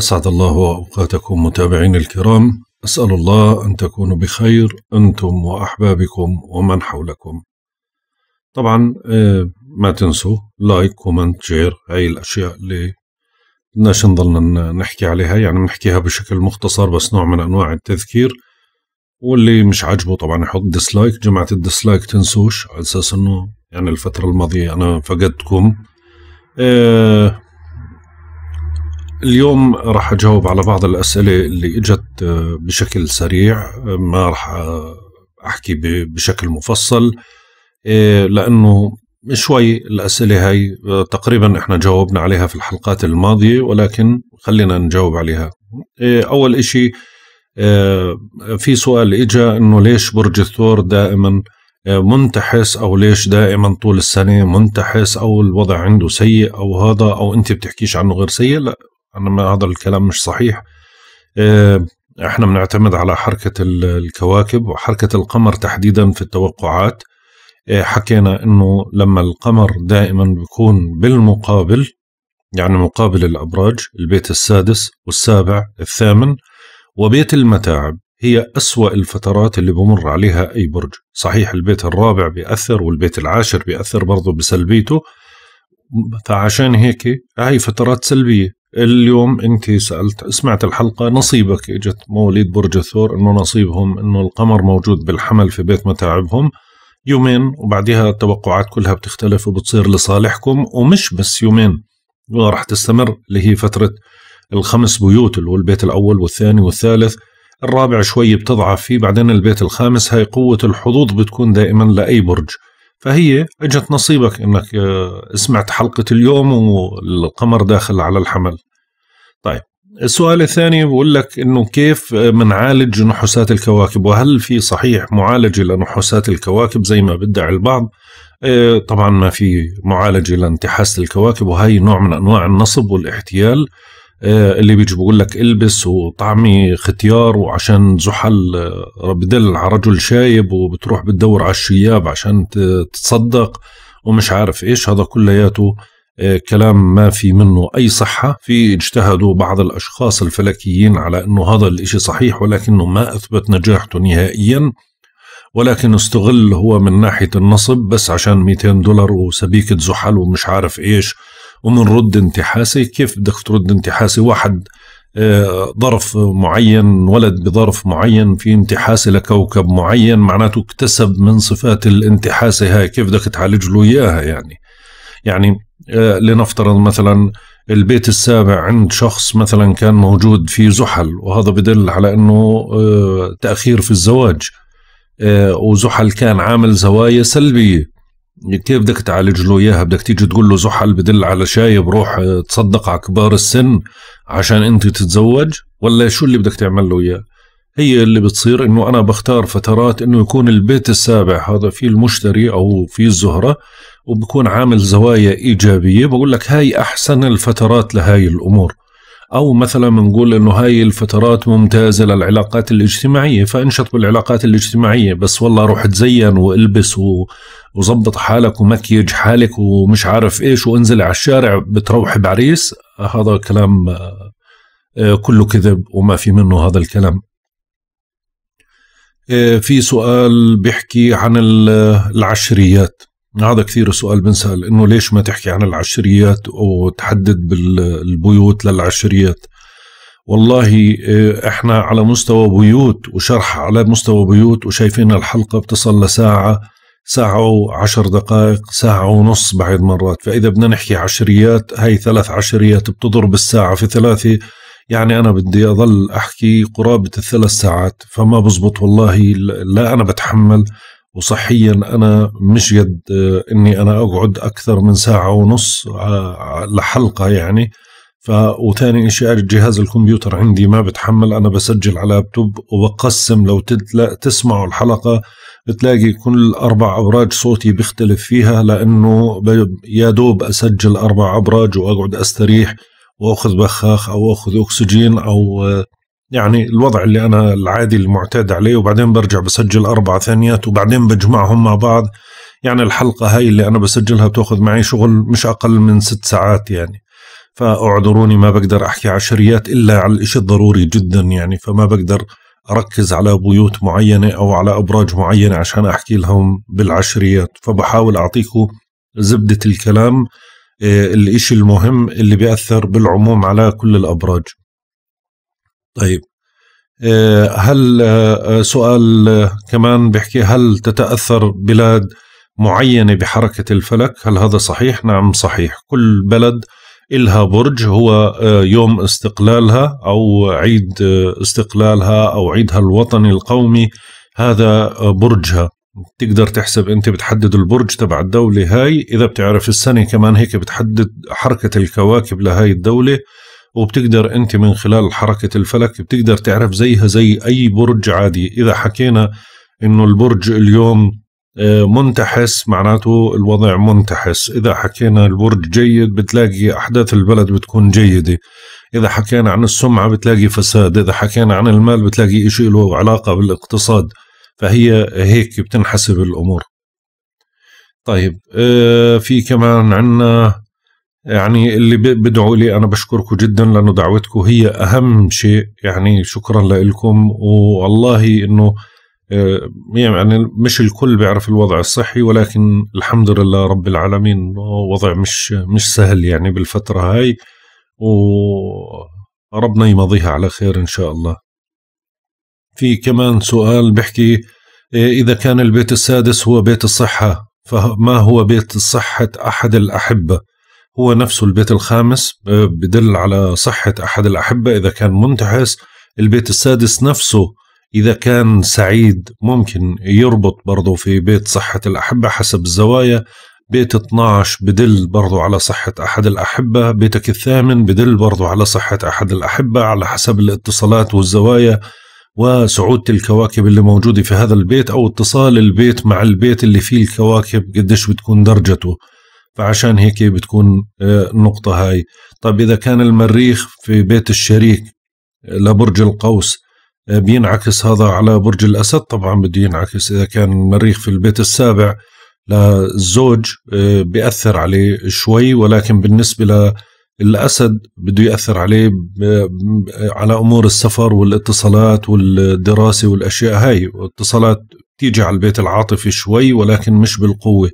أسعد الله أوقاتكم متابعين الكرام أسأل الله أن تكونوا بخير أنتم وأحبابكم ومن حولكم طبعا آه، ما تنسوا لايك كومنت شير هاي الأشياء اللي بدناش نضلنا نحكي عليها يعني بنحكيها بشكل مختصر بس نوع من أنواع التذكير واللي مش عاجبه طبعا يحط ديسلايك جماعة الديسلايك تنسوش على أساس أنه يعني الفترة الماضية أنا فقدتكم آه اليوم راح اجاوب على بعض الاسئله اللي اجت آه، بشكل سريع آه، ما راح آه، احكي بشكل مفصل لانه شوي الاسئله هاي تقريبا احنا جاوبنا عليها في الحلقات الماضيه ولكن خلينا نجاوب عليها اول اشي في سؤال اجى انه ليش برج الثور دائما منتحس او ليش دائما طول السنه منتحس او الوضع عنده سيء او هذا او انت بتحكيش عنه غير سيء لا أنا ما هذا الكلام مش صحيح آه، احنا بنعتمد على حركة الكواكب وحركة القمر تحديدا في التوقعات آه، حكينا انه لما القمر دائما بيكون بالمقابل يعني مقابل الابراج البيت السادس والسابع الثامن وبيت المتاعب هي أسوأ الفترات اللي بمر عليها أي برج صحيح البيت الرابع بيأثر والبيت العاشر بيأثر برضه بسلبيته فعشان هيك هاي فترات سلبية اليوم انت سالت سمعت الحلقه نصيبك اجت مواليد برج الثور انه نصيبهم انه القمر موجود بالحمل في بيت متاعبهم يومين وبعدها التوقعات كلها بتختلف وبتصير لصالحكم ومش بس يومين راح تستمر اللي هي فتره الخمس بيوت اللي هو البيت الاول والثاني والثالث الرابع شوي بتضعف فيه بعدين البيت الخامس هاي قوه الحظوظ بتكون دائما لاي برج فهي اجت نصيبك انك آه، سمعت حلقه اليوم والقمر داخل على الحمل طيب السؤال الثاني بقول لك انه كيف بنعالج آه، نحوسات الكواكب وهل في صحيح معالجه لنحوسات الكواكب زي ما بدعي البعض آه، طبعا ما في معالجه لانتحاسه الكواكب وهي نوع من انواع النصب والاحتيال آه، اللي بيجي بقول لك البس وطعمي ختيار وعشان زحل آه، بدل على رجل شايب وبتروح بتدور على الشياب عشان تتصدق ومش عارف ايش هذا كلياته آه، كلام ما في منه أي صحة في اجتهدوا بعض الأشخاص الفلكيين على أنه هذا الإشي صحيح ولكنه ما أثبت نجاحته نهائيا ولكن استغل هو من ناحية النصب بس عشان 200 دولار وسبيكة زحل ومش عارف إيش ومنرد انتحاسي كيف بدك ترد انتحاسي واحد آه، ظرف معين ولد بظرف معين في انتحاس لكوكب معين معناته اكتسب من صفات الانتحاس هاي كيف بدك تعالج له اياها يعني يعني آه، لنفترض مثلا البيت السابع عند شخص مثلا كان موجود في زحل وهذا بدل على انه آه، تاخير في الزواج وزحل كان عامل زوايا سلبيه يعني كيف بدك تعالج له اياها بدك تيجي تقول له زحل بدل على شايب روح آه، تصدق على كبار السن عشان انت تتزوج ولا شو اللي بدك تعمل له اياه هي اللي بتصير انه انا بختار فترات انه يكون البيت السابع هذا فيه المشتري او فيه الزهرة وبكون عامل زوايا ايجابية بقول لك هاي احسن الفترات لهاي الامور أو مثلا بنقول إنه هاي الفترات ممتازة للعلاقات الاجتماعية فانشط بالعلاقات الاجتماعية بس والله روح تزين والبس وظبط حالك ومكيج حالك ومش عارف إيش وانزل على الشارع بتروح بعريس هذا كلام آه، كله كذب وما في منه هذا الكلام آه، في سؤال بيحكي عن العشريات هذا كثير سؤال بنسأل انه ليش ما تحكي عن العشريات وتحدد بالبيوت للعشريات والله إيه، احنا على مستوى بيوت وشرح على مستوى بيوت وشايفين الحلقة بتصل لساعة ساعة وعشر دقائق ساعة ونص بعد مرات فإذا بدنا نحكي عشريات هاي ثلاث عشريات بتضرب الساعة في ثلاثة يعني أنا بدي أظل أحكي قرابة الثلاث ساعات فما بزبط والله لا أنا بتحمل وصحيا أنا مش قد آه، أني أنا أقعد أكثر من ساعة ونص آه، لحلقة يعني ف وثاني شيء جهاز الكمبيوتر عندي ما بتحمل انا بسجل على لابتوب وبقسم لو تسمعوا الحلقه بتلاقي كل اربع ابراج صوتي بيختلف فيها لانه يا دوب اسجل اربع ابراج واقعد استريح واخذ بخاخ او اخذ اكسجين او آه، يعني الوضع اللي انا العادي المعتاد عليه وبعدين برجع بسجل اربع ثانيات وبعدين بجمعهم مع بعض يعني الحلقه هاي اللي انا بسجلها بتاخذ معي شغل مش اقل من ست ساعات يعني فاعذروني ما بقدر احكي عشريات الا على الاشي الضروري جدا يعني فما بقدر اركز على بيوت معينه او على ابراج معينه عشان احكي لهم بالعشريات فبحاول اعطيكم زبده الكلام آه، الإشي المهم اللي بيأثر بالعموم على كل الأبراج طيب آه، هل آه، سؤال آه، كمان بيحكي هل تتأثر بلاد معينة بحركة الفلك هل هذا صحيح؟ نعم صحيح كل بلد إلها برج هو يوم استقلالها أو عيد استقلالها أو عيدها الوطني القومي هذا برجها تقدر تحسب أنت بتحدد البرج تبع الدولة هاي إذا بتعرف السنة كمان هيك بتحدد حركة الكواكب لهاي الدولة وبتقدر انت من خلال حركه الفلك بتقدر تعرف زيها زي اي برج عادي اذا حكينا انه البرج اليوم آه، منتحس معناته الوضع منتحس إذا حكينا البرج جيد بتلاقي أحداث البلد بتكون جيدة إذا حكينا عن السمعة بتلاقي فساد إذا حكينا عن المال بتلاقي إشي له علاقة بالاقتصاد فهي هيك بتنحسب الأمور طيب آه، في كمان عندنا يعني اللي بدعوا لي أنا بشكركم جدا لأنه دعوتكم هي أهم شيء يعني شكرا لكم والله إنه آه، يعني مش الكل بيعرف الوضع الصحي ولكن الحمد لله رب العالمين وضع مش مش سهل يعني بالفترة هاي وربنا يمضيها على خير إن شاء الله في كمان سؤال بحكي آه، إذا كان البيت السادس هو بيت الصحة فما هو بيت صحة أحد الأحبة هو نفسه البيت الخامس آه، بدل على صحة أحد الأحبة إذا كان منتحس البيت السادس نفسه إذا كان سعيد ممكن يربط برضه في بيت صحة الأحبة حسب الزوايا بيت 12 بدل برضو على صحة أحد الأحبة بيتك الثامن بدل برضو على صحة أحد الأحبة على حسب الاتصالات والزوايا وسعودة الكواكب اللي موجودة في هذا البيت أو اتصال البيت مع البيت اللي فيه الكواكب قديش بتكون درجته فعشان هيك بتكون آه، النقطة هاي طب إذا كان المريخ في بيت الشريك آه، لبرج القوس آه، بينعكس هذا على برج الأسد طبعا بده ينعكس إذا كان المريخ في البيت السابع للزوج بيأثر عليه شوي ولكن بالنسبة للأسد بده يأثر عليه على أمور السفر والاتصالات والدراسة والأشياء هاي اتصالات تيجي على البيت العاطفي شوي ولكن مش بالقوة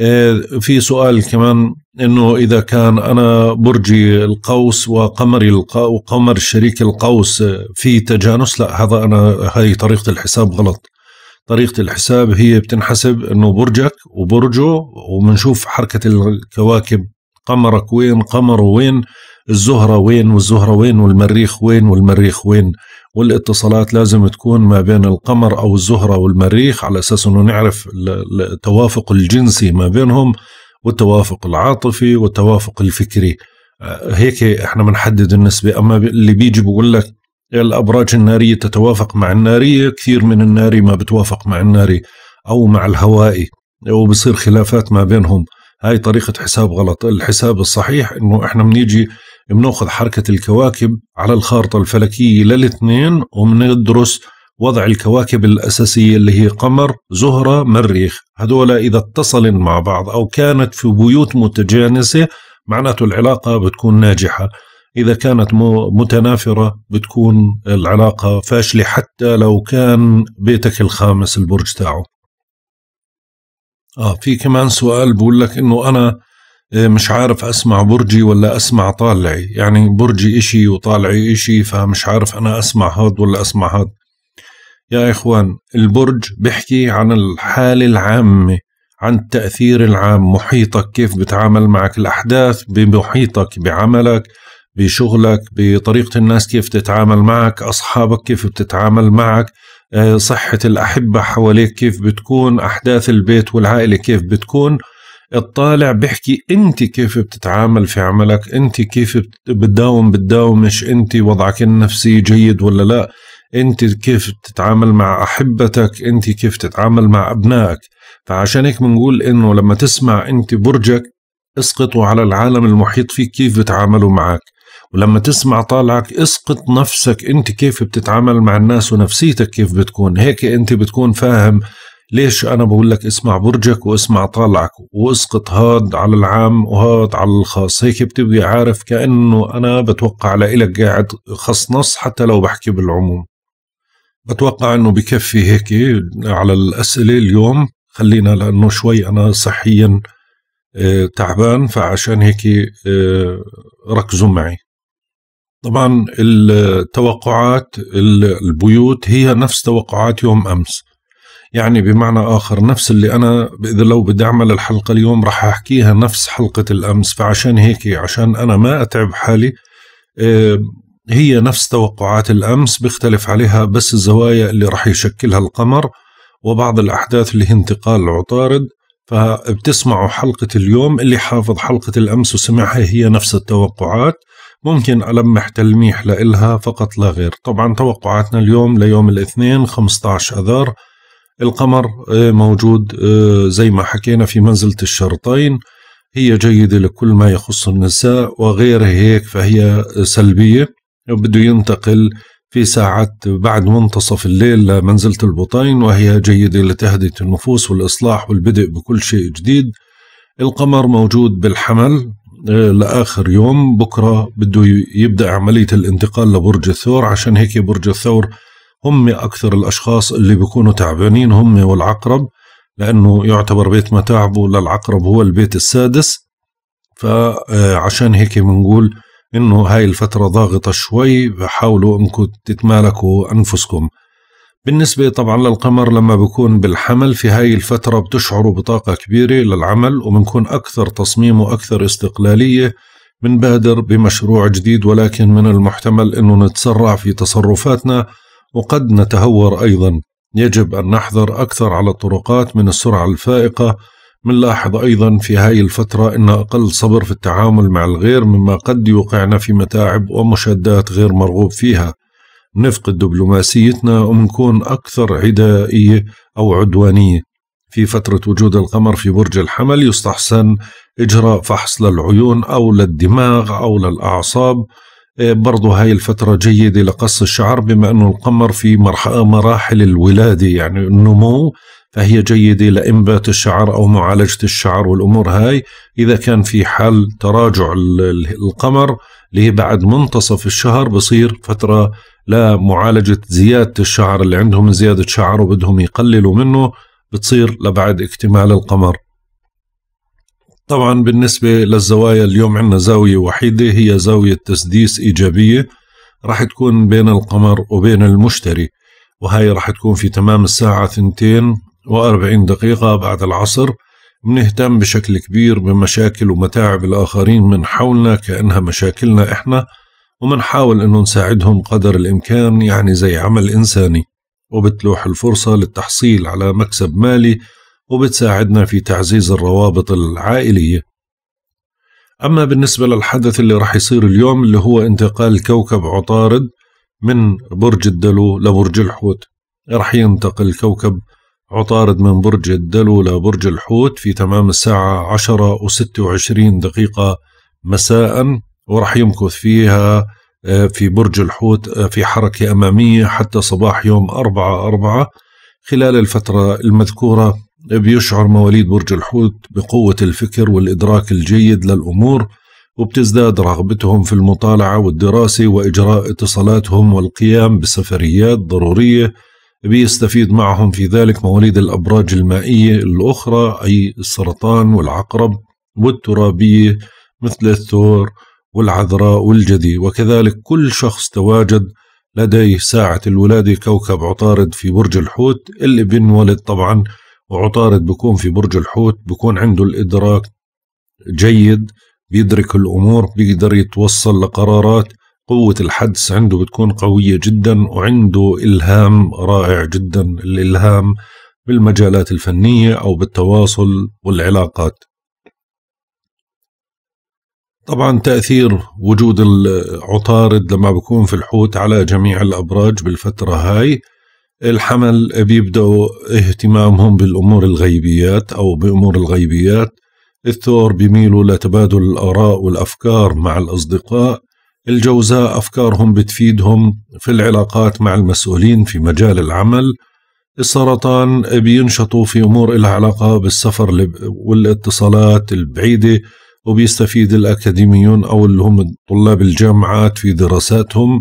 آه، في سؤال كمان انه اذا كان انا برجي القوس وقمري وقمر الشريك القوس آه، في تجانس لا هذا انا هاي طريقه الحساب غلط طريقه الحساب هي بتنحسب انه برجك وبرجه وبنشوف حركه الكواكب قمرك وين قمره وين الزهرة وين والزهرة وين والمريخ وين والمريخ وين والاتصالات لازم تكون ما بين القمر أو الزهرة والمريخ على أساس أنه نعرف التوافق الجنسي ما بينهم والتوافق العاطفي والتوافق الفكري آه، هيك احنا بنحدد النسبة أما اللي بيجي بقول لك الأبراج النارية تتوافق مع النارية كثير من الناري ما بتوافق مع الناري أو مع الهوائي وبصير خلافات ما بينهم هاي طريقة حساب غلط الحساب الصحيح انه احنا بنيجي بناخذ حركة الكواكب على الخارطة الفلكية للاثنين وبندرس وضع الكواكب الأساسية اللي هي قمر زهرة مريخ هدول إذا اتصلن مع بعض أو كانت في بيوت متجانسة معناته العلاقة بتكون ناجحة إذا كانت متنافرة بتكون العلاقة فاشلة حتى لو كان بيتك الخامس البرج تاعه آه في كمان سؤال بقول لك إنه أنا إيه، مش عارف اسمع برجي ولا اسمع طالعي يعني برجي اشي وطالعي اشي فمش عارف انا اسمع هاد ولا اسمع هاد يا اخوان البرج بيحكي عن الحالة العامة عن التأثير العام محيطك كيف بتعامل معك الأحداث بمحيطك بعملك بشغلك بطريقة الناس كيف تتعامل معك أصحابك كيف بتتعامل معك إيه، صحة الأحبة حواليك كيف بتكون أحداث البيت والعائلة كيف بتكون الطالع بيحكي انت كيف بتتعامل في عملك انت كيف بتداوم بتداوم مش انت وضعك النفسي جيد ولا لا انت كيف تتعامل مع احبتك انت كيف تتعامل مع ابنائك فعشان هيك بنقول انه لما تسمع انت برجك اسقطوا على العالم المحيط فيك كيف بتعاملوا معك ولما تسمع طالعك اسقط نفسك انت كيف بتتعامل مع الناس ونفسيتك كيف بتكون هيك انت بتكون فاهم ليش أنا بقول لك اسمع برجك واسمع طالعك واسقط هاد على العام وهاد على الخاص هيك بتبقي عارف كأنه أنا بتوقع لإلك قاعد خص نص حتى لو بحكي بالعموم بتوقع أنه بكفي هيك على الأسئلة اليوم خلينا لأنه شوي أنا صحيا آه، تعبان فعشان هيك آه، ركزوا معي طبعا التوقعات البيوت هي نفس توقعات يوم أمس يعني بمعنى آخر نفس اللي أنا إذا لو بدي أعمل الحلقة اليوم رح أحكيها نفس حلقة الأمس فعشان هيك عشان أنا ما أتعب حالي آه، هي نفس توقعات الأمس بيختلف عليها بس الزوايا اللي رح يشكلها القمر وبعض الأحداث اللي هي انتقال عطارد فبتسمعوا حلقة اليوم اللي حافظ حلقة الأمس وسمعها هي نفس التوقعات ممكن ألمح تلميح لإلها فقط لا غير طبعا توقعاتنا اليوم ليوم الاثنين 15 أذار القمر آه، موجود آه، زي ما حكينا في منزلة الشرطين هي جيدة لكل ما يخص النساء وغير هيك فهي سلبية بده ينتقل في ساعات بعد منتصف الليل لمنزلة البطين وهي جيدة لتهدئة النفوس والإصلاح والبدء بكل شيء جديد القمر موجود بالحمل آه، لآخر يوم بكرة بده يبدأ عملية الانتقال لبرج الثور عشان هيك برج الثور هم أكثر الأشخاص اللي بيكونوا تعبانين هم والعقرب لأنه يعتبر بيت متاعبه للعقرب هو البيت السادس فعشان هيك بنقول إنه هاي الفترة ضاغطة شوي بحاولوا إنكم تتمالكوا أنفسكم بالنسبة طبعا للقمر لما بكون بالحمل في هاي الفترة بتشعروا بطاقة كبيرة للعمل وبنكون أكثر تصميم وأكثر استقلالية بنبادر بمشروع جديد ولكن من المحتمل أنه نتسرع في تصرفاتنا وقد نتهور أيضا يجب أن نحذر أكثر على الطرقات من السرعة الفائقة منلاحظ أيضا في هاي الفترة أن أقل صبر في التعامل مع الغير مما قد يوقعنا في متاعب ومشادات غير مرغوب فيها نفقد دبلوماسيتنا ومنكون أكثر عدائية أو عدوانية في فترة وجود القمر في برج الحمل يستحسن إجراء فحص للعيون أو للدماغ أو للأعصاب إيه، برضو هاي الفترة جيدة لقص الشعر بما أنه القمر في مراحل الولادة يعني النمو فهي جيدة لإنبات الشعر أو معالجة الشعر والأمور هاي إذا كان في حال تراجع القمر اللي هي بعد منتصف الشهر بصير فترة لمعالجة زيادة الشعر اللي عندهم زيادة شعر وبدهم يقللوا منه بتصير لبعد اكتمال القمر طبعا بالنسبة للزوايا اليوم عندنا زاوية وحيدة هي زاوية تسديس إيجابية راح تكون بين القمر وبين المشتري وهي راح تكون في تمام الساعة 2 وأربعين دقيقة بعد العصر بنهتم بشكل كبير بمشاكل ومتاعب الآخرين من حولنا كأنها مشاكلنا إحنا ومنحاول أنه نساعدهم قدر الإمكان يعني زي عمل إنساني وبتلوح الفرصة للتحصيل على مكسب مالي وبتساعدنا في تعزيز الروابط العائلية أما بالنسبة للحدث اللي راح يصير اليوم اللي هو انتقال كوكب عطارد من برج الدلو لبرج الحوت راح ينتقل كوكب عطارد من برج الدلو لبرج الحوت في تمام الساعة 10 و26 دقيقة مساء وراح يمكث فيها آه، في برج الحوت آه، في حركة أمامية حتى صباح يوم 4 4 خلال الفترة المذكورة بيشعر مواليد برج الحوت بقوة الفكر والإدراك الجيد للأمور وبتزداد رغبتهم في المطالعة والدراسة وإجراء اتصالاتهم والقيام بسفريات ضرورية بيستفيد معهم في ذلك مواليد الأبراج المائية الأخرى أي السرطان والعقرب والترابية مثل الثور والعذراء والجدي وكذلك كل شخص تواجد لديه ساعة الولادة كوكب عطارد في برج الحوت اللي بينولد طبعا وعطارد بيكون في برج الحوت بيكون عنده الإدراك جيد بيدرك الأمور بيقدر يتوصل لقرارات قوة الحدس عنده بتكون قوية جدا وعنده إلهام رائع جدا الإلهام بالمجالات الفنية أو بالتواصل والعلاقات طبعا تأثير وجود العطارد لما بكون في الحوت على جميع الأبراج بالفترة هاي الحمل بيبدأوا اهتمامهم بالأمور الغيبيات أو بأمور الغيبيات الثور بيميلوا لتبادل الآراء والأفكار مع الأصدقاء الجوزاء أفكارهم بتفيدهم في العلاقات مع المسؤولين في مجال العمل السرطان بينشطوا في أمور لها علاقة بالسفر والاتصالات البعيدة وبيستفيد الأكاديميون أو اللي هم طلاب الجامعات في دراساتهم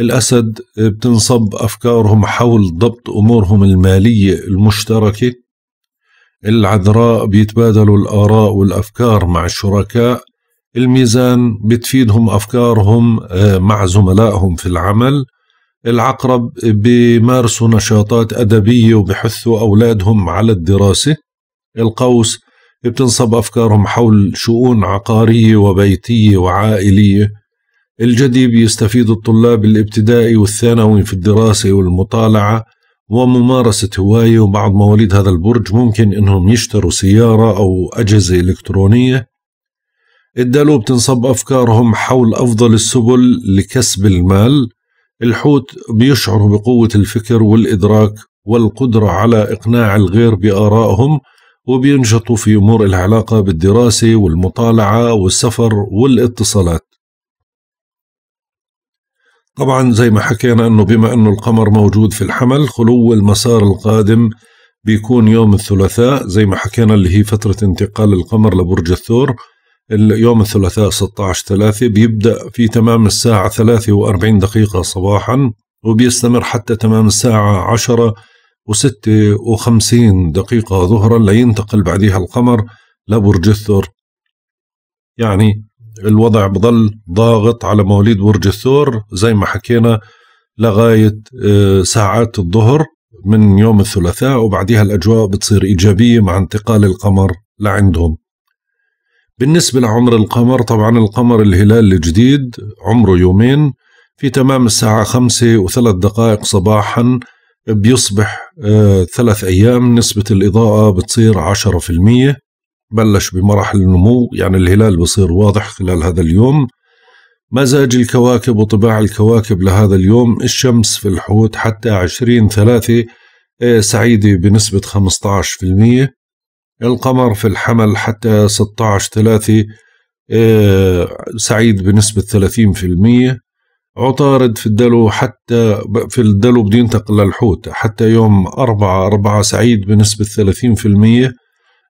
الأسد بتنصب أفكارهم حول ضبط أمورهم المالية المشتركة العذراء بيتبادلوا الآراء والأفكار مع الشركاء الميزان بتفيدهم أفكارهم آه، مع زملائهم في العمل العقرب بيمارسوا نشاطات أدبية وبحثوا أولادهم على الدراسة القوس بتنصب أفكارهم حول شؤون عقارية وبيتية وعائلية الجدي بيستفيد الطلاب الابتدائي والثانوي في الدراسة والمطالعة وممارسة هواية وبعض مواليد هذا البرج ممكن انهم يشتروا سيارة او اجهزة الكترونية الدالوب تنصب افكارهم حول افضل السبل لكسب المال الحوت بيشعر بقوة الفكر والادراك والقدرة على اقناع الغير بارائهم وبينشطوا في امور العلاقة بالدراسة والمطالعة والسفر والاتصالات طبعا زي ما حكينا انه بما انه القمر موجود في الحمل خلو المسار القادم بيكون يوم الثلاثاء زي ما حكينا اللي هي فترة انتقال القمر لبرج الثور يوم الثلاثاء 16 3 بيبدأ في تمام الساعة 43 دقيقة صباحا وبيستمر حتى تمام الساعة 10 وستة وخمسين دقيقة ظهرا لينتقل بعديها القمر لبرج الثور يعني الوضع بضل ضاغط على مواليد برج الثور زي ما حكينا لغاية آه، ساعات الظهر من يوم الثلاثاء وبعديها الأجواء بتصير إيجابية مع انتقال القمر لعندهم بالنسبة لعمر القمر طبعا القمر الهلال الجديد عمره يومين في تمام الساعة خمسة وثلاث دقائق صباحا بيصبح آه، ثلاث أيام نسبة الإضاءة بتصير عشرة في المية بلش بمراحل النمو يعني الهلال بصير واضح خلال هذا اليوم مزاج الكواكب وطباع الكواكب لهذا اليوم الشمس في الحوت حتى عشرين ثلاثة إيه، سعيدة بنسبة 15% القمر في الحمل حتى 16 ثلاثة إيه، سعيد بنسبة 30% عطارد في الدلو حتى في الدلو بده ينتقل للحوت حتى يوم أربعة أربعة سعيد بنسبة المية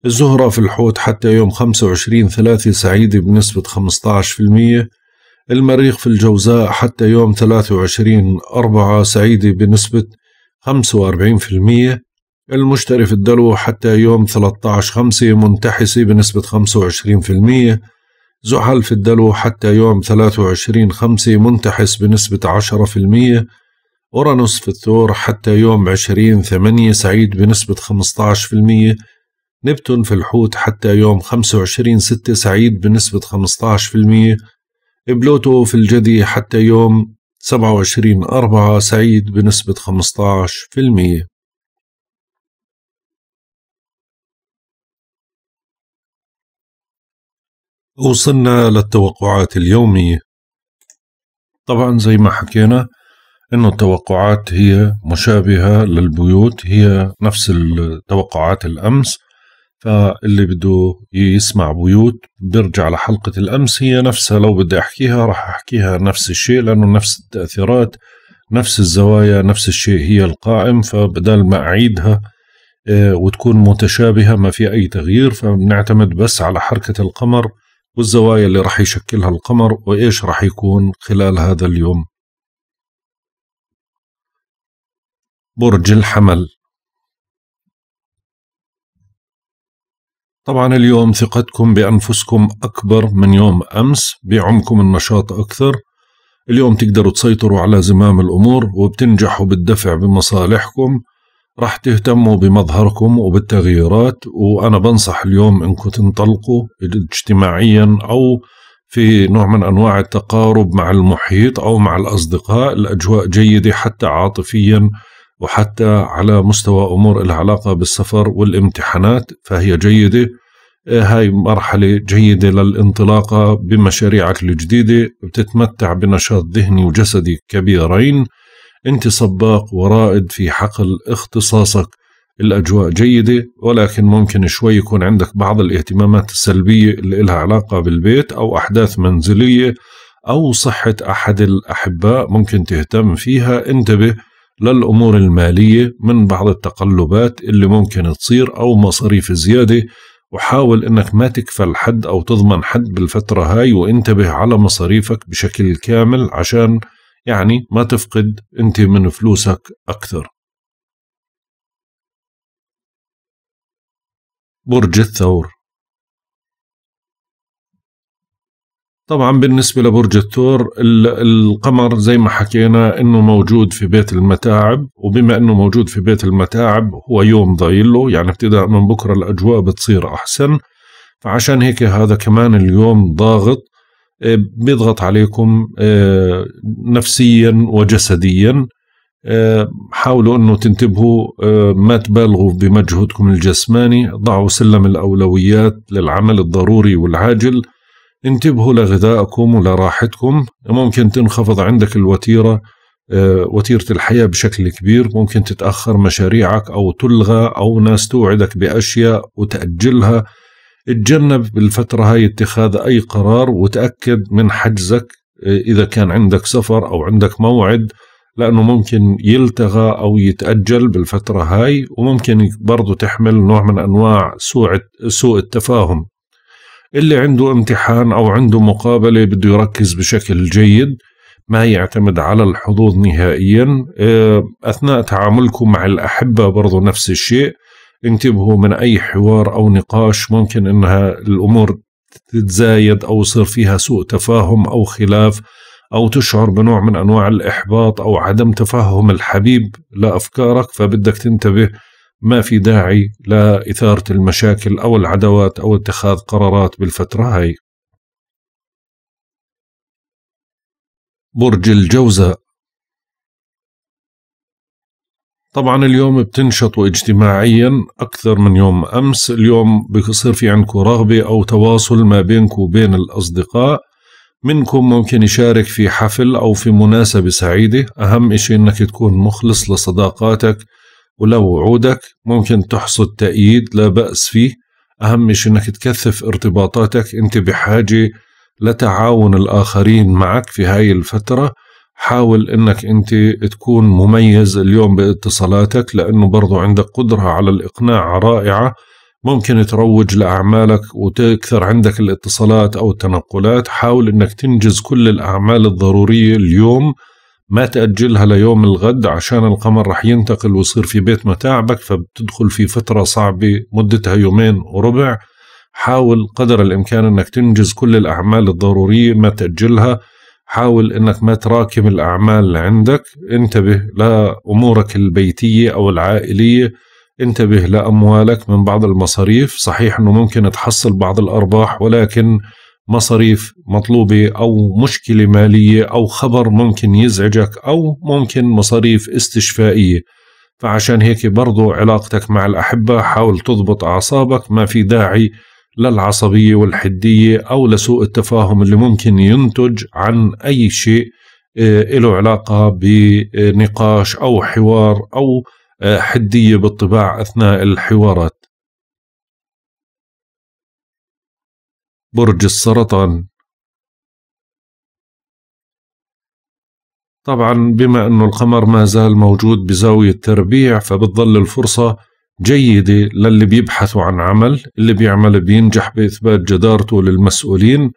الزهرة في الحوت حتى يوم 25 ثلاثة سعيدة بنسبة 15% المريخ في الجوزاء حتى يوم 23 أربعة سعيدة بنسبة 45% المشتري في الدلو حتى يوم 13 خمسة منتحسة بنسبة 25% زحل في الدلو حتى يوم 23 خمسة منتحس بنسبة 10% أورانوس في الثور حتى يوم 20 ثمانية سعيد بنسبة المية نبتون في الحوت حتى يوم 25 ستة سعيد بنسبة 15% بلوتو في الجدي حتى يوم 27 أربعة سعيد بنسبة 15% وصلنا للتوقعات اليومية طبعا زي ما حكينا انه التوقعات هي مشابهة للبيوت هي نفس التوقعات الامس فاللي بده يسمع بيوت بيرجع لحلقة الأمس هي نفسها لو بدي أحكيها راح أحكيها نفس الشيء لأنه نفس التأثيرات نفس الزوايا نفس الشيء هي القائم فبدل ما أعيدها آه، وتكون متشابهة ما في أي تغيير فبنعتمد بس على حركة القمر والزوايا اللي راح يشكلها القمر وإيش راح يكون خلال هذا اليوم برج الحمل طبعا اليوم ثقتكم بأنفسكم أكبر من يوم أمس بيعمكم النشاط أكثر اليوم تقدروا تسيطروا على زمام الأمور وبتنجحوا بالدفع بمصالحكم رح تهتموا بمظهركم وبالتغييرات وأنا بنصح اليوم إنكم تنطلقوا اجتماعيا أو في نوع من أنواع التقارب مع المحيط أو مع الأصدقاء الأجواء جيدة حتى عاطفيا وحتى على مستوى أمور العلاقة بالسفر والامتحانات فهي جيدة آه، هاي مرحلة جيدة للانطلاقة بمشاريعك الجديدة بتتمتع بنشاط ذهني وجسدي كبيرين أنت سباق ورائد في حقل اختصاصك الأجواء جيدة ولكن ممكن شوي يكون عندك بعض الاهتمامات السلبية اللي لها علاقة بالبيت أو أحداث منزلية أو صحة أحد الأحباء ممكن تهتم فيها انتبه للأمور المالية من بعض التقلبات اللي ممكن تصير أو مصاريف زيادة وحاول انك ما تكفل حد او تضمن حد بالفترة هاي وانتبه على مصاريفك بشكل كامل عشان يعني ما تفقد انت من فلوسك اكثر برج الثور طبعا بالنسبة لبرج الثور القمر زي ما حكينا انه موجود في بيت المتاعب وبما انه موجود في بيت المتاعب هو يوم ضايله يعني ابتداء من بكرة الاجواء بتصير احسن فعشان هيك هذا كمان اليوم ضاغط آه، بيضغط عليكم آه، نفسيا وجسديا آه، حاولوا انه تنتبهوا ما تبالغوا بمجهودكم الجسماني ضعوا سلم الاولويات للعمل الضروري والعاجل انتبهوا لغذائكم ولراحتكم ممكن تنخفض عندك الوتيرة آه، وتيرة الحياة بشكل كبير ممكن تتأخر مشاريعك أو تلغى أو ناس توعدك بأشياء وتأجلها اتجنب بالفترة هاي اتخاذ أي قرار وتأكد من حجزك آه، إذا كان عندك سفر أو عندك موعد لأنه ممكن يلتغى أو يتأجل بالفترة هاي وممكن برضو تحمل نوع من أنواع سوء التفاهم اللي عنده امتحان أو عنده مقابلة بده يركز بشكل جيد ما يعتمد على الحظوظ نهائيا آه، أثناء تعاملكم مع الأحبة برضو نفس الشيء انتبهوا من أي حوار أو نقاش ممكن أنها الأمور تتزايد أو يصير فيها سوء تفاهم أو خلاف أو تشعر بنوع من أنواع الإحباط أو عدم تفهم الحبيب لأفكارك فبدك تنتبه ما في داعي لإثارة المشاكل أو العداوات أو اتخاذ قرارات بالفترة هاي برج الجوزاء طبعا اليوم بتنشطوا اجتماعيا أكثر من يوم أمس اليوم بصير في عندكم رغبة أو تواصل ما بينكم وبين الأصدقاء منكم ممكن يشارك في حفل أو في مناسبة سعيدة أهم إشي أنك تكون مخلص لصداقاتك ولو وعودك ممكن تحصد تأييد لا بأس فيه أهم شيء أنك تكثف ارتباطاتك أنت بحاجة لتعاون الآخرين معك في هاي الفترة حاول أنك أنت تكون مميز اليوم باتصالاتك لأنه برضو عندك قدرة على الإقناع رائعة ممكن تروج لأعمالك وتكثر عندك الاتصالات أو التنقلات حاول أنك تنجز كل الأعمال الضرورية اليوم ما تأجلها ليوم الغد عشان القمر رح ينتقل ويصير في بيت متاعبك فبتدخل في فترة صعبة مدتها يومين وربع حاول قدر الإمكان أنك تنجز كل الأعمال الضرورية ما تأجلها حاول أنك ما تراكم الأعمال اللي عندك انتبه لأمورك البيتية أو العائلية انتبه لأموالك من بعض المصاريف صحيح أنه ممكن تحصل بعض الأرباح ولكن مصاريف مطلوبة أو مشكلة مالية أو خبر ممكن يزعجك أو ممكن مصاريف استشفائية فعشان هيك برضو علاقتك مع الأحبة حاول تضبط أعصابك ما في داعي للعصبية والحدية أو لسوء التفاهم اللي ممكن ينتج عن أي شيء آه، له علاقة بنقاش أو حوار أو آه، حدية بالطباع أثناء الحوارات برج السرطان طبعا بما أنه القمر ما زال موجود بزاوية تربيع فبتظل الفرصة جيدة للي بيبحثوا عن عمل اللي بيعمل بينجح بإثبات جدارته للمسؤولين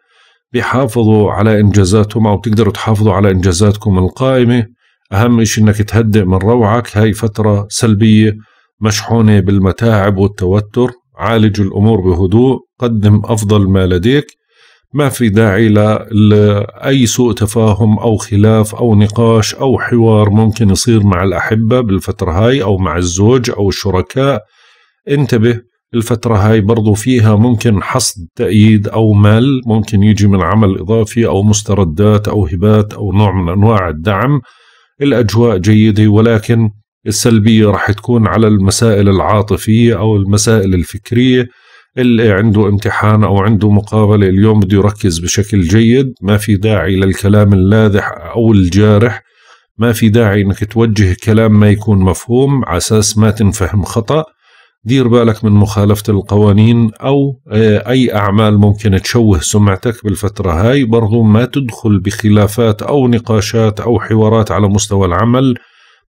بيحافظوا على إنجازاتهم أو بتقدروا تحافظوا على إنجازاتكم القائمة أهم إشي إنك تهدئ من روعك هاي فترة سلبية مشحونة بالمتاعب والتوتر عالج الأمور بهدوء قدم أفضل ما لديك ما في داعي لأي سوء تفاهم أو خلاف أو نقاش أو حوار ممكن يصير مع الأحبة بالفترة هاي أو مع الزوج أو الشركاء انتبه الفترة هاي برضو فيها ممكن حصد تأييد أو مال ممكن يجي من عمل إضافي أو مستردات أو هبات أو نوع من أنواع الدعم الأجواء جيدة ولكن السلبية رح تكون على المسائل العاطفية أو المسائل الفكرية اللي عنده امتحان أو عنده مقابلة اليوم بده يركز بشكل جيد ما في داعي للكلام اللاذح أو الجارح ما في داعي انك توجه كلام ما يكون مفهوم على اساس ما تنفهم خطا دير بالك من مخالفه القوانين او آه، اي اعمال ممكن تشوه سمعتك بالفتره هاي برضو ما تدخل بخلافات او نقاشات او حوارات على مستوى العمل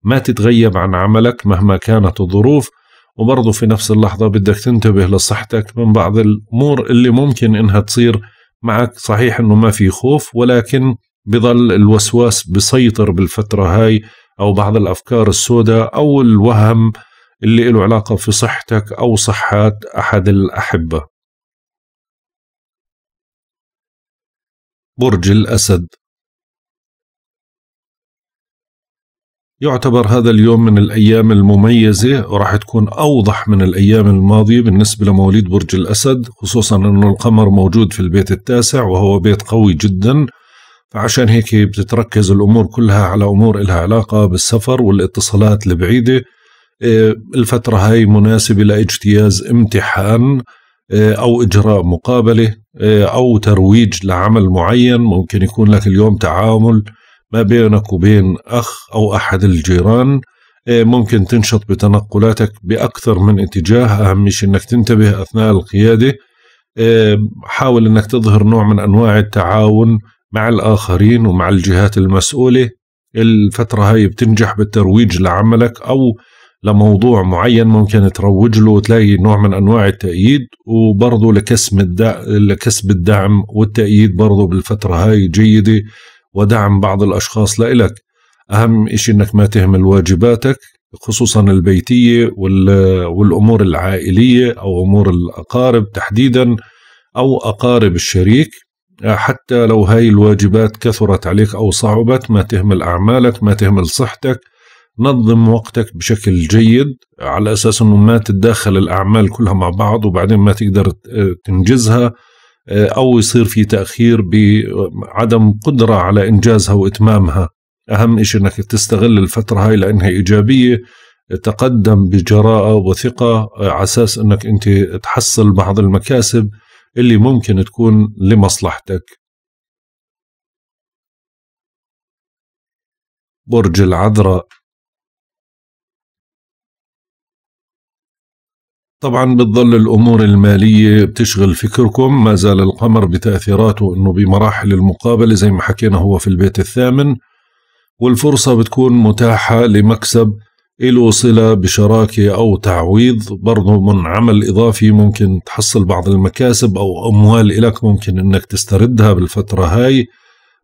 ما تتغيب عن عملك مهما كانت الظروف وبرضه في نفس اللحظة بدك تنتبه لصحتك من بعض الأمور اللي ممكن إنها تصير معك صحيح إنه ما في خوف ولكن بظل الوسواس بسيطر بالفترة هاي أو بعض الأفكار السوداء أو الوهم اللي له علاقة في صحتك أو صحات أحد الأحبة برج الأسد يعتبر هذا اليوم من الأيام المميزة وراح تكون أوضح من الأيام الماضية بالنسبة لمواليد برج الأسد خصوصا أنه القمر موجود في البيت التاسع وهو بيت قوي جدا فعشان هيك بتتركز الأمور كلها على أمور إلها علاقة بالسفر والاتصالات البعيدة إيه، الفترة هاي مناسبة لاجتياز امتحان إيه، أو إجراء مقابلة إيه، أو ترويج لعمل معين ممكن يكون لك اليوم تعامل ما بينك وبين أخ أو أحد الجيران إيه، ممكن تنشط بتنقلاتك بأكثر من اتجاه أهم شيء أنك تنتبه أثناء القيادة إيه، حاول أنك تظهر نوع من أنواع التعاون مع الآخرين ومع الجهات المسؤولة الفترة هاي بتنجح بالترويج لعملك أو لموضوع معين ممكن تروج له وتلاقي نوع من أنواع التأييد وبرضه لكسب الدعم, لكسب الدعم والتأييد برضه بالفترة هاي جيدة ودعم بعض الأشخاص لإلك أهم إشي أنك ما تهمل واجباتك خصوصا البيتية والأمور العائلية أو أمور الأقارب تحديدا أو أقارب الشريك حتى لو هاي الواجبات كثرت عليك أو صعبت ما تهمل أعمالك ما تهمل صحتك نظم وقتك بشكل جيد على أساس أنه ما تتداخل الأعمال كلها مع بعض وبعدين ما تقدر تنجزها آه، او يصير في تاخير بعدم قدره على انجازها واتمامها اهم شيء انك تستغل الفتره هاي لانها ايجابيه تقدم بجراءه وثقه آه، على اساس انك انت تحصل بعض المكاسب اللي ممكن تكون لمصلحتك برج العذراء طبعا بتظل الامور الماليه بتشغل فكركم ما زال القمر بتاثيراته انه بمراحل المقابله زي ما حكينا هو في البيت الثامن والفرصه بتكون متاحه لمكسب له صله بشراكه او تعويض برضه من عمل اضافي ممكن تحصل بعض المكاسب او اموال الك ممكن انك تستردها بالفتره هاي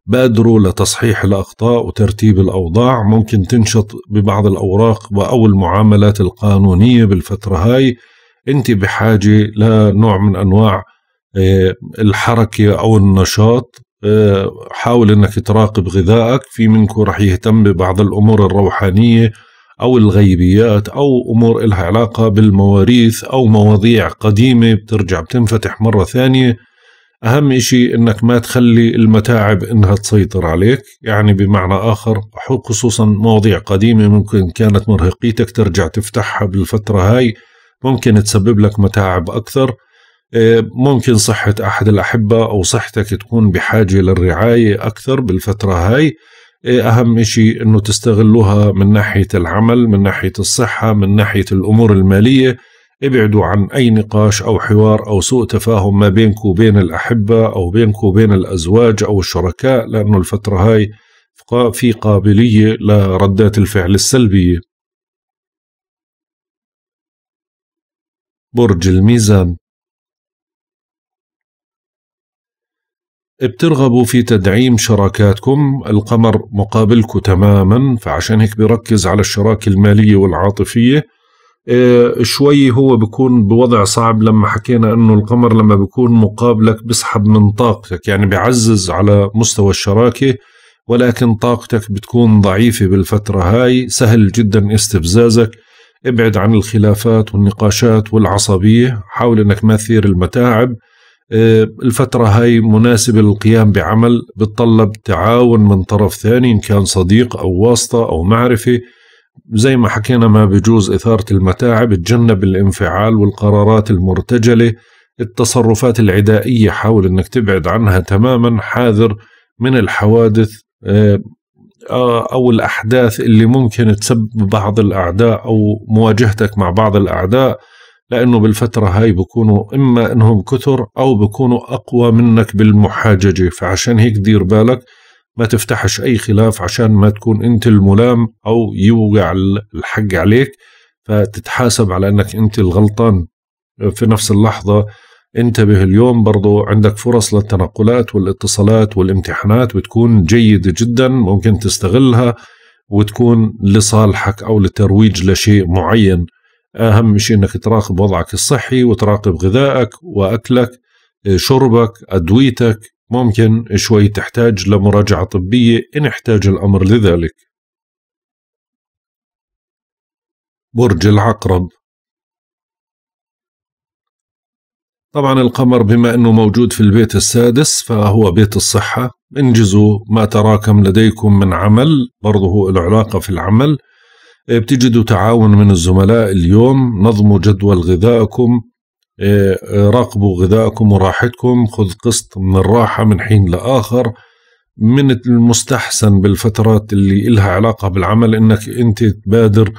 بادروا لتصحيح الاخطاء وترتيب الاوضاع ممكن تنشط ببعض الاوراق او المعاملات القانونيه بالفتره هاي انت بحاجه لنوع من انواع آه، الحركه او النشاط آه، حاول انك تراقب غذائك في منكم رح يهتم ببعض الامور الروحانيه او الغيبيات او امور إلها علاقه بالمواريث او مواضيع قديمه بترجع بتنفتح مره ثانيه اهم شيء انك ما تخلي المتاعب انها تسيطر عليك يعني بمعنى اخر خصوصا مواضيع قديمه ممكن كانت مرهقيتك ترجع تفتحها بالفتره هاي ممكن تسبب لك متاعب أكثر آه، ممكن صحة أحد الأحبة أو صحتك تكون بحاجة للرعاية أكثر بالفترة هاي آه، أهم شيء أنه تستغلوها من ناحية العمل من ناحية الصحة من ناحية الأمور المالية ابعدوا عن أي نقاش أو حوار أو سوء تفاهم ما بينك وبين الأحبة أو بينك وبين الأزواج أو الشركاء لأنه الفترة هاي في قابلية لردات الفعل السلبية برج الميزان بترغبوا في تدعيم شراكاتكم القمر مقابلكم تماما فعشان هيك بيركز على الشراكة المالية والعاطفية آه، شوي هو بيكون بوضع صعب لما حكينا انه القمر لما بيكون مقابلك بسحب من طاقتك يعني بيعزز على مستوى الشراكة ولكن طاقتك بتكون ضعيفة بالفترة هاي سهل جدا استفزازك ابعد عن الخلافات والنقاشات والعصبية حاول أنك ما تثير المتاعب آه، الفترة هاي مناسبة للقيام بعمل بتطلب تعاون من طرف ثاني إن كان صديق أو واسطة أو معرفة زي ما حكينا ما بجوز إثارة المتاعب تجنب الانفعال والقرارات المرتجلة التصرفات العدائية حاول أنك تبعد عنها تماما حاذر من الحوادث آه، او الاحداث اللي ممكن تسبب بعض الاعداء او مواجهتك مع بعض الاعداء لانه بالفتره هاي بكونوا اما انهم كثر او بكونوا اقوى منك بالمحاججه فعشان هيك دير بالك ما تفتحش اي خلاف عشان ما تكون انت الملام او يوقع الحق عليك فتتحاسب على انك انت الغلطان في نفس اللحظه انتبه اليوم برضو عندك فرص للتنقلات والاتصالات والامتحانات بتكون جيدة جدا ممكن تستغلها وتكون لصالحك أو لترويج لشيء معين أهم شيء أنك تراقب وضعك الصحي وتراقب غذائك وأكلك شربك أدويتك ممكن شوي تحتاج لمراجعة طبية إن احتاج الأمر لذلك برج العقرب طبعا القمر بما أنه موجود في البيت السادس فهو بيت الصحة انجزوا ما تراكم لديكم من عمل برضه هو له علاقة في العمل إيه، بتجدوا تعاون من الزملاء اليوم نظموا جدول غذائكم إيه، راقبوا غذائكم وراحتكم خذ قسط من الراحة من حين لآخر من المستحسن بالفترات اللي إلها علاقة بالعمل إنك أنت تبادر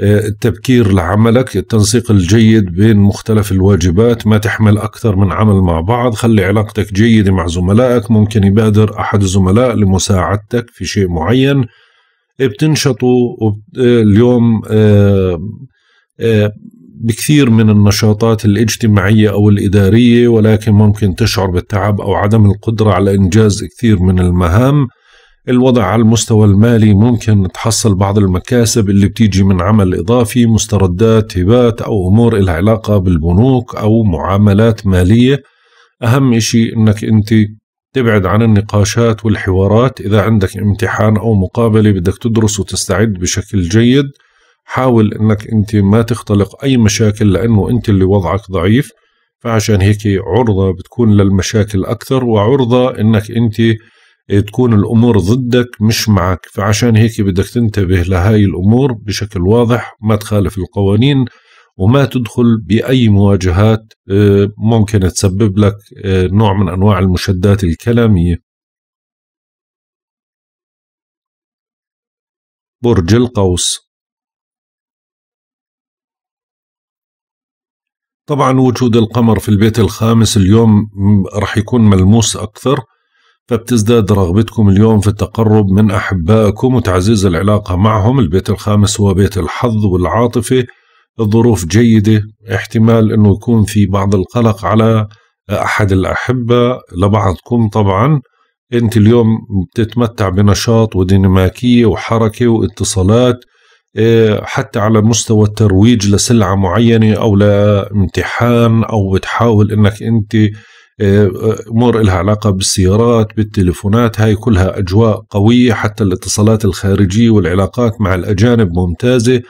التبكير لعملك التنسيق الجيد بين مختلف الواجبات ما تحمل أكثر من عمل مع بعض خلي علاقتك جيدة مع زملائك ممكن يبادر أحد الزملاء لمساعدتك في شيء معين بتنشطوا اليوم آه، آه، بكثير من النشاطات الاجتماعية أو الإدارية ولكن ممكن تشعر بالتعب أو عدم القدرة على إنجاز كثير من المهام الوضع على المستوى المالي ممكن تحصل بعض المكاسب اللي بتيجي من عمل إضافي مستردات هبات أو أمور إلها علاقة بالبنوك أو معاملات مالية أهم إشي أنك أنت تبعد عن النقاشات والحوارات إذا عندك امتحان أو مقابلة بدك تدرس وتستعد بشكل جيد حاول أنك أنت ما تختلق أي مشاكل لأنه أنت اللي وضعك ضعيف فعشان هيك عرضة بتكون للمشاكل أكثر وعرضة أنك أنت تكون الأمور ضدك مش معك فعشان هيك بدك تنتبه لهاي الأمور بشكل واضح ما تخالف القوانين وما تدخل بأي مواجهات آه، ممكن تسبب لك آه، نوع من أنواع المشدات الكلامية برج القوس طبعا وجود القمر في البيت الخامس اليوم رح يكون ملموس أكثر فبتزداد رغبتكم اليوم في التقرب من أحبائكم وتعزيز العلاقة معهم البيت الخامس هو بيت الحظ والعاطفة الظروف جيدة احتمال أنه يكون في بعض القلق على أحد الأحبة لبعضكم طبعا أنت اليوم بتتمتع بنشاط وديناميكية وحركة واتصالات إيه، حتى على مستوى الترويج لسلعة معينة أو لامتحان أو بتحاول أنك أنت امور لها علاقه بالسيارات بالتليفونات هاي كلها اجواء قويه حتى الاتصالات الخارجيه والعلاقات مع الاجانب ممتازه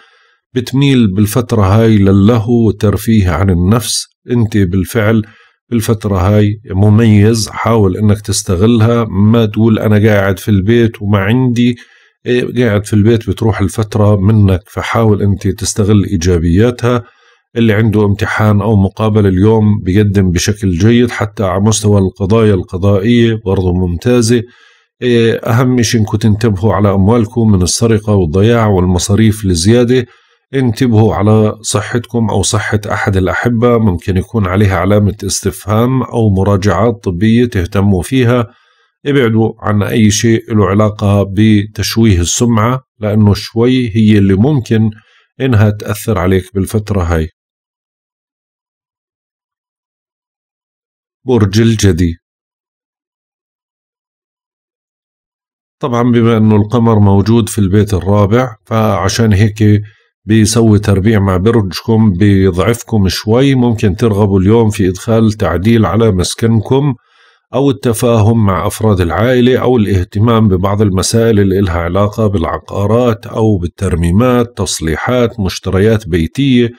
بتميل بالفتره هاي للهو والترفيه عن النفس انت بالفعل بالفترة هاي مميز حاول انك تستغلها ما تقول انا قاعد في البيت وما عندي إيه، قاعد في البيت بتروح الفترة منك فحاول انت تستغل ايجابياتها اللي عنده امتحان أو مقابلة اليوم بيقدم بشكل جيد حتى على مستوى القضايا القضائية برضه ممتازة إيه، أهم شيء إنكم تنتبهوا على أموالكم من السرقة والضياع والمصاريف الزيادة انتبهوا على صحتكم أو صحة أحد الأحبة ممكن يكون عليها علامة استفهام أو مراجعات طبية تهتموا فيها ابعدوا عن أي شيء له علاقة بتشويه السمعة لأنه شوي هي اللي ممكن إنها تأثر عليك بالفترة هاي برج الجدي طبعا بما انه القمر موجود في البيت الرابع فعشان هيك بيسوي تربيع مع برجكم بيضعفكم شوي ممكن ترغبوا اليوم في ادخال تعديل على مسكنكم او التفاهم مع افراد العائله او الاهتمام ببعض المسائل اللي لها علاقه بالعقارات او بالترميمات تصليحات مشتريات بيتيه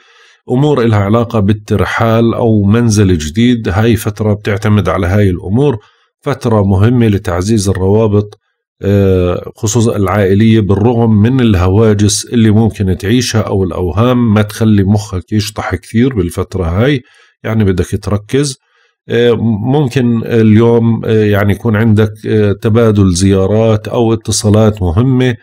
امور إلها علاقه بالترحال او منزل جديد هاي فتره بتعتمد على هاي الامور فتره مهمه لتعزيز الروابط آه، خصوصا العائلية بالرغم من الهواجس اللي ممكن تعيشها أو الأوهام ما تخلي مخك يشطح كثير بالفترة هاي يعني بدك تركز آه، ممكن اليوم آه، يعني يكون عندك تبادل زيارات أو اتصالات مهمة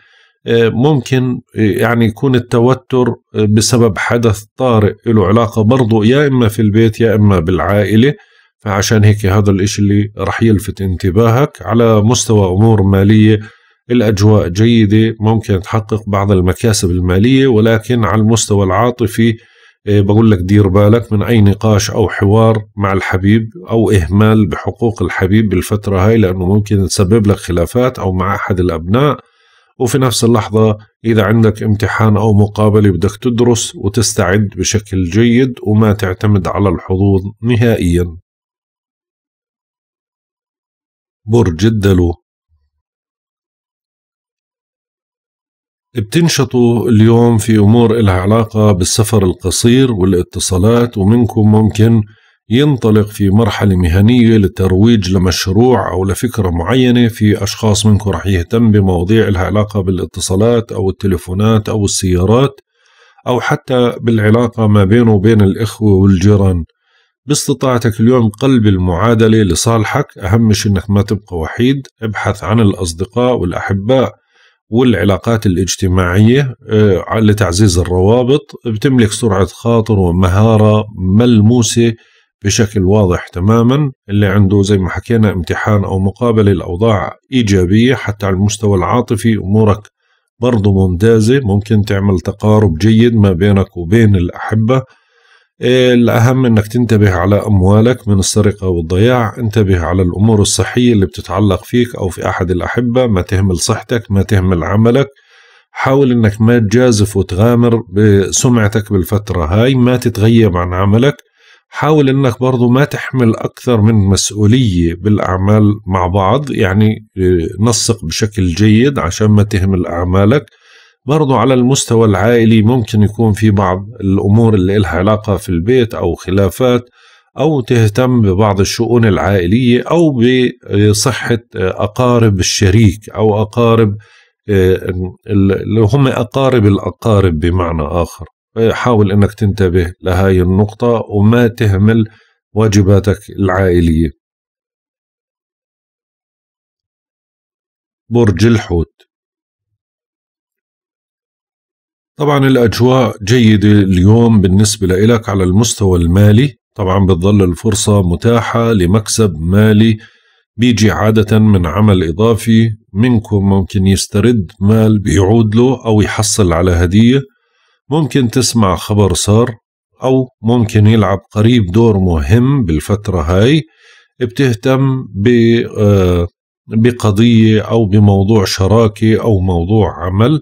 ممكن يعني يكون التوتر آه، بسبب حدث طارئ له علاقة برضه يا إما في البيت يا إما بالعائلة فعشان هيك هذا الإشي اللي رح يلفت انتباهك على مستوى أمور مالية الأجواء جيدة ممكن تحقق بعض المكاسب المالية ولكن على المستوى العاطفي آه، بقول لك دير بالك من أي نقاش أو حوار مع الحبيب أو إهمال بحقوق الحبيب بالفترة هاي لأنه ممكن تسبب لك خلافات أو مع أحد الأبناء وفي نفس اللحظة إذا عندك امتحان أو مقابلة بدك تدرس وتستعد بشكل جيد وما تعتمد على الحظوظ نهائيا برج الدلو بتنشطوا اليوم في أمور إلها علاقة بالسفر القصير والاتصالات ومنكم ممكن ينطلق في مرحلة مهنية للترويج لمشروع أو لفكرة معينة في أشخاص منكم رح يهتم بمواضيع لها علاقة بالاتصالات أو التلفونات أو السيارات أو حتى بالعلاقة ما بينه وبين الإخوة والجيران باستطاعتك اليوم قلب المعادلة لصالحك أهم شيء أنك ما تبقى وحيد ابحث عن الأصدقاء والأحباء والعلاقات الاجتماعية آه، لتعزيز الروابط بتملك سرعة خاطر ومهارة ملموسة بشكل واضح تماما اللي عنده زي ما حكينا امتحان أو مقابلة الأوضاع إيجابية حتى على المستوى العاطفي أمورك برضو ممتازة ممكن تعمل تقارب جيد ما بينك وبين الأحبة إيه، الأهم أنك تنتبه على أموالك من السرقة والضياع انتبه على الأمور الصحية اللي بتتعلق فيك أو في أحد الأحبة ما تهمل صحتك ما تهمل عملك حاول أنك ما تجازف وتغامر بسمعتك بالفترة هاي ما تتغيب عن عملك حاول انك برضو ما تحمل اكثر من مسؤوليه بالاعمال مع بعض يعني آه، نسق بشكل جيد عشان ما تهمل اعمالك برضو على المستوى العائلي ممكن يكون في بعض الامور اللي لها علاقه في البيت او خلافات او تهتم ببعض الشؤون العائليه او بصحه آه، اقارب الشريك او اقارب آه، اللي هم اقارب الاقارب بمعنى اخر حاول انك تنتبه لهاي النقطة وما تهمل واجباتك العائلية برج الحوت طبعا الأجواء جيدة اليوم بالنسبة لك على المستوى المالي طبعا بتظل الفرصة متاحة لمكسب مالي بيجي عادة من عمل إضافي منكم ممكن يسترد مال بيعود له أو يحصل على هدية ممكن تسمع خبر صار أو ممكن يلعب قريب دور مهم بالفترة هاي بتهتم آه، بقضية أو بموضوع شراكة أو موضوع عمل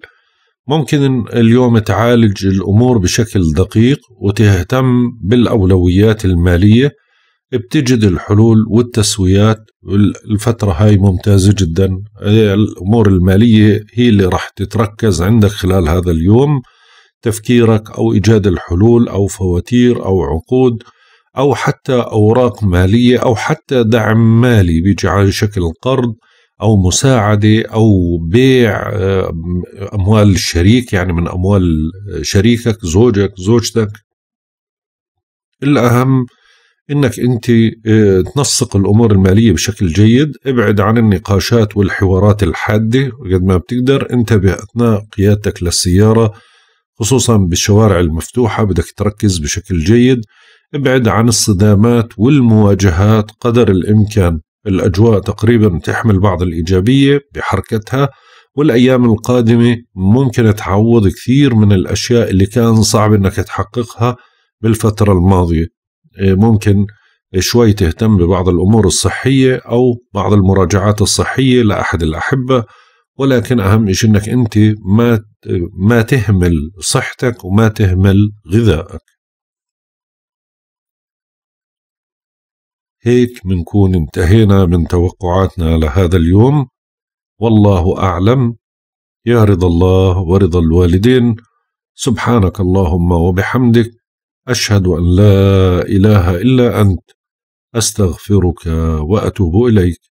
ممكن اليوم تعالج الأمور بشكل دقيق وتهتم بالأولويات المالية بتجد الحلول والتسويات الفترة هاي ممتازة جدا الأمور المالية هي اللي راح تتركز عندك خلال هذا اليوم تفكيرك أو إيجاد الحلول أو فواتير أو عقود أو حتى أوراق مالية أو حتى دعم مالي بيجي على شكل قرض أو مساعدة أو بيع آه، أموال الشريك يعني من أموال شريكك زوجك زوجتك الأهم انك انت آه، تنسق الامور الماليه بشكل جيد ابعد عن النقاشات والحوارات الحاده قد ما بتقدر انتبه اثناء قيادتك للسياره خصوصا بالشوارع المفتوحة بدك تركز بشكل جيد ابعد عن الصدامات والمواجهات قدر الإمكان الأجواء تقريبا تحمل بعض الإيجابية بحركتها والأيام القادمة ممكن تعوض كثير من الأشياء اللي كان صعب أنك تحققها بالفترة الماضية إيه، ممكن شوي تهتم ببعض الأمور الصحية أو بعض المراجعات الصحية لأحد الأحبة ولكن اهم شيء انك انت ما ما تهمل صحتك وما تهمل غذائك هيك بنكون انتهينا من توقعاتنا لهذا اليوم والله اعلم يا رضا الله ورضا الوالدين سبحانك اللهم وبحمدك اشهد ان لا اله الا انت استغفرك واتوب اليك